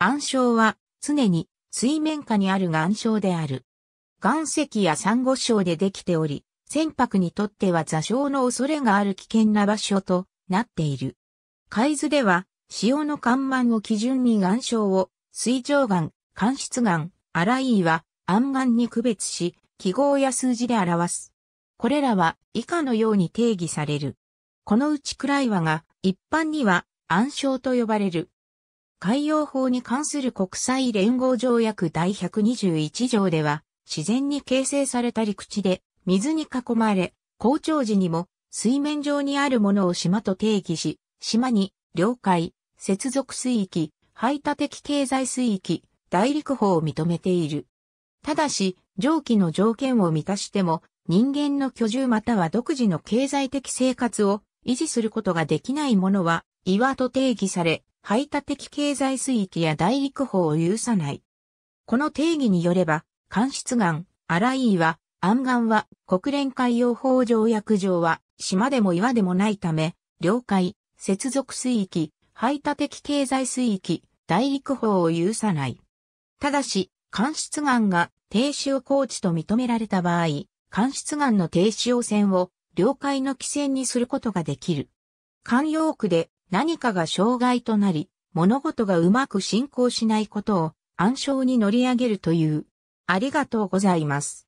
暗礁は常に水面下にある岩礁である。岩石や珊瑚礁でできており、船舶にとっては座礁の恐れがある危険な場所となっている。海図では、潮の干満を基準に岩礁を、水上岩、間質岩、荒い岩、暗岩に区別し、記号や数字で表す。これらは以下のように定義される。このうち暗い和が一般には暗礁と呼ばれる。海洋法に関する国際連合条約第121条では、自然に形成された陸地で、水に囲まれ、高潮時にも、水面上にあるものを島と定義し、島に、領海、接続水域、排他的経済水域、大陸法を認めている。ただし、上記の条件を満たしても、人間の居住または独自の経済的生活を維持することができないものは、岩と定義され、排他的経済水域や大陸法を有さない。この定義によれば、間質岩、荒い岩、暗岩は国連海洋法条約上は島でも岩でもないため、領海、接続水域、排他的経済水域、大陸法を有さない。ただし、間質岩が停止を高地と認められた場合、間質岩の停止汚染を領海の規制にすることができる。慣用区で何かが障害となり、物事がうまく進行しないことを暗礁に乗り上げるという。ありがとうございます。